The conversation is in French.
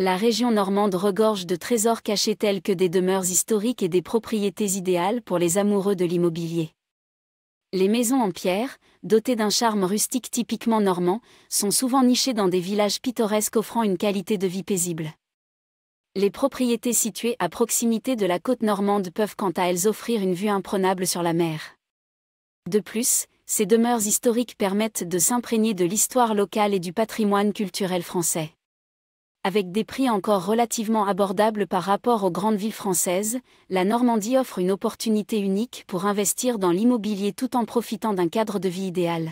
la région normande regorge de trésors cachés tels que des demeures historiques et des propriétés idéales pour les amoureux de l'immobilier. Les maisons en pierre, dotées d'un charme rustique typiquement normand, sont souvent nichées dans des villages pittoresques offrant une qualité de vie paisible. Les propriétés situées à proximité de la côte normande peuvent quant à elles offrir une vue imprenable sur la mer. De plus, ces demeures historiques permettent de s'imprégner de l'histoire locale et du patrimoine culturel français. Avec des prix encore relativement abordables par rapport aux grandes villes françaises, la Normandie offre une opportunité unique pour investir dans l'immobilier tout en profitant d'un cadre de vie idéal.